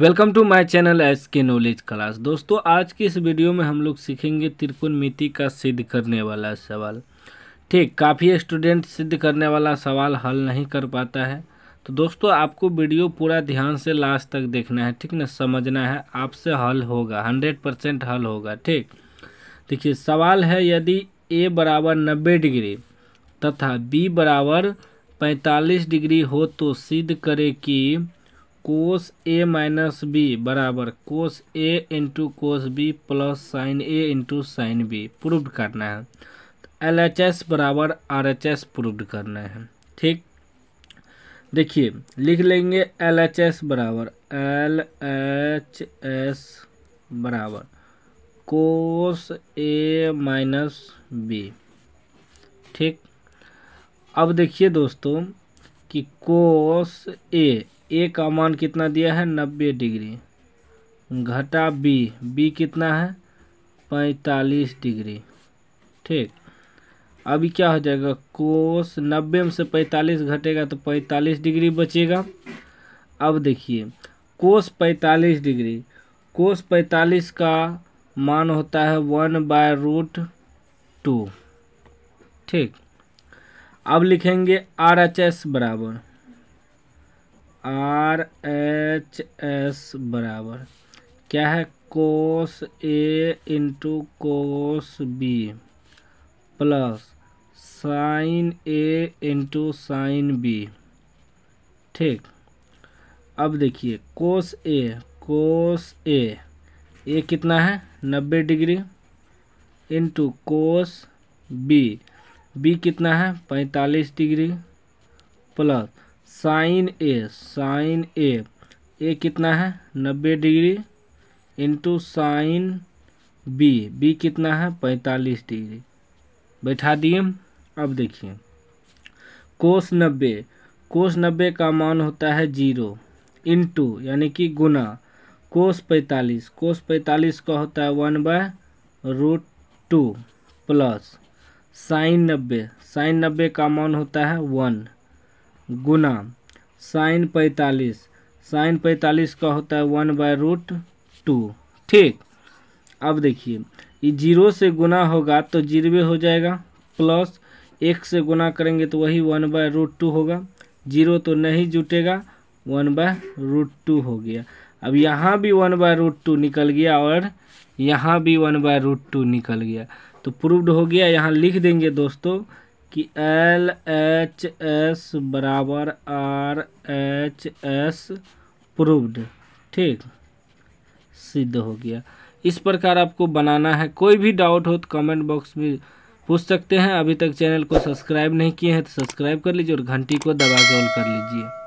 welcome to my channel S K knowledge class दोस्तों आज की इस वीडियो में हम लोग सीखेंगे मिति का सिद्ध करने वाला सवाल ठीक काफ़ी स्टूडेंट सिद्ध करने वाला सवाल हल नहीं कर पाता है तो दोस्तों आपको वीडियो पूरा ध्यान से लास्ट तक देखना है ठीक ना समझना है आपसे हल होगा हंड्रेड परसेंट हल होगा ठीक देखिए सवाल है यदि ए बराबर नब्बे डिग्री तथा बी बराबर पैंतालीस डिग्री हो तो सिद्ध करे कि कोस ए माइनस बी बराबर cos A into cos B plus sine A into sine B prove करना है एल एच एस बराबर आर एच एस प्रूव करना है ठीक देखिए लिख लेंगे एल एच एस बराबर एल एच एस बराबर कोस ए माइनस बी ठीक अब देखिए दोस्तों कि कोस ए ए का मान कितना दिया है नब्बे डिग्री घटा बी बी कितना है पैंतालीस डिग्री ठीक अभी क्या हो जाएगा कोस नब्बे में से पैंतालीस घटेगा तो पैंतालीस डिग्री बचेगा अब देखिए कोस पैंतालीस डिग्री कोस पैंतालीस का मान होता है वन बाय रूट टू ठीक अब लिखेंगे आर एच एस बराबर आर एच एस बराबर क्या है cos A into cos B plus sine A into sine B ठीक अब देखिए कोस ए कोस ए ए कितना है नब्बे degree into cos B B कितना है पैंतालीस degree plus sine A sine A A कितना है नब्बे degree into sine B B कितना है पैंतालीस डिग्री बैठा दिए अब देखिए कोस नब्बे कोस नब्बे का मान होता है जीरो इंटू यानी कि गुना कोस पैंतालीस कोस पैंतालीस का होता है one by root two plus sine नब्बे साइन नब्बे का मान होता है वन गुना साइन पैंतालीस साइन पैंतालीस का होता है वन बाय रूट टू ठीक अब देखिए ये जीरो से गुना होगा तो जीरो हो जाएगा प्लस एक से गुना करेंगे तो वही वन बाय रूट टू होगा जीरो तो नहीं जुटेगा वन बाय रूट टू हो गया अब यहाँ भी वन बाय रूट टू निकल गया और यहाँ भी वन बाय रूट टू निकल गया तो प्रूव्ड हो गया यहाँ लिख देंगे दोस्तों कि एल एच एस बराबर आर एच एस प्रूवड ठीक सिद्ध हो गया इस प्रकार आपको बनाना है कोई भी डाउट हो तो कमेंट बॉक्स में पूछ सकते हैं अभी तक चैनल को सब्सक्राइब नहीं किए हैं तो सब्सक्राइब कर लीजिए और घंटी को दबा के ऑन कर लीजिए